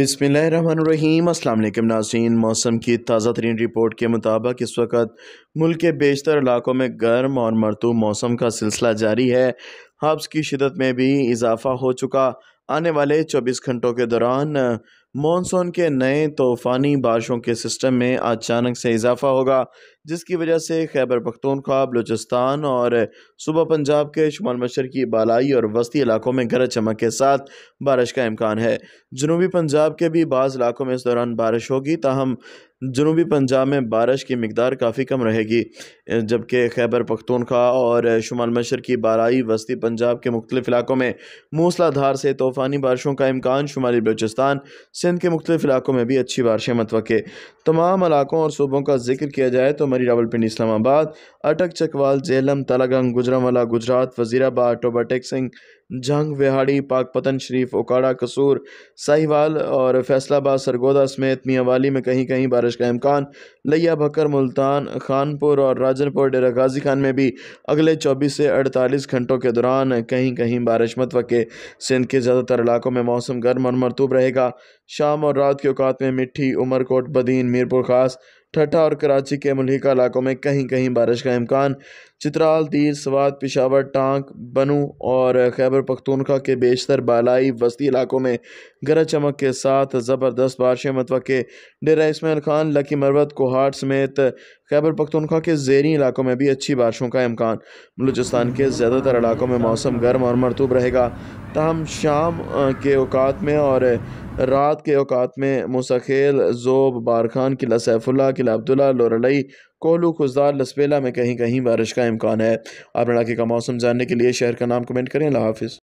अस्सलाम वालेकुम नाजीन मौसम की ताज़ा तरीन रिपोर्ट के मुताबिक इस वक्त मुल्क के बेशतर इलाकों में गर्म और मरतूब मौसम का सिलसिला जारी है हब्स की शिदत में भी इजाफा हो चुका आने वाले चौबीस घंटों के दौरान मॉनसून के नए तूफ़ानी बारिशों के सिस्टम में अचानक से इजाफा होगा जिसकी वजह से खैबर पख्तूनख्वा बलूचिस्तान और सूबा पंजाब के शुमाल मशरकी बालाई और वस्ती इलाकों में गरज चमक के साथ बारिश का इम्कान है जनूबी पंजाब के भी बाज़ इलाकों में इस दौरान बारिश होगी ताहम जनूबी पंजाब में बारिश की मकदार काफ़ी कम रहेगी जबकि खैबर पख्तूनख्वा और शुमाल मशर की बालाई वस्ती पंजाब के मुख्तलिफ इलाकों में मूसलाधार से तूफ़ानी बारिशों का इम्कान शुमाली बलूचिस्तान सिंध के मुख्तलिफ़ इलाकों में भी अच्छी बारिशें मतव तमाम इलाकों और सूबों का जिक्र किया जाए तो मरी रावलपिंडी इस्लामाबाद अटक चकवाल जेलम तलागंग गुजरावाला गुजरात वजीराबाद टोबाटेक सिंह जंग विहाड़ी पाकपतन शरीफ ओकाड़ा कसूर साहिवाल और फैसलाबाद सरगोदा समेत मियाँवाली में कहीं कहीं बारिश का इम्कान लिया भकर मुल्तान खानपुर और राजनपुर डेरा गाजी खान में भी अगले चौबीस से अड़तालीस घंटों के दौरान कहीं कहीं बारिश के सिंध के ज़्यादातर इलाकों में मौसम गर्म और मरतूब रहेगा शाम और रात के अवकात में मिट्टी उमरकोट बदीन मीरपुर खास ठट्ठा और कराची के मलिका इलाकों में कहीं कहीं बारिश का इम्कान चित्राल तीर स्वात पिशावर टांग बनू और खैबर पख्तूनखा के बेशतर बालाई वस्ती इलाकों में गरज चमक के साथ ज़बरदस्त बारिशें मतव के डेरा इसमैल खान लकी मरवत कोहाट समेत खैबर पख्तूनखा के जेरी इलाकों में भी अच्छी बारिशों का इम्कान बलूचिस्तान के ज़्यादातर इलाकों में मौसम गर्म और मरतूब रहेगा तहम शाम के अवात में और रात के अवकात में मुसखेल जोब बारखान किला सैफुल्ला किला अब्दुल्ला लोरलई कोलू खुजदार लसबेला में कहीं कहीं बारिश का इम्कान है आप लड़ाके का मौसम जानने के लिए शहर का नाम कमेंट करें हाफिज़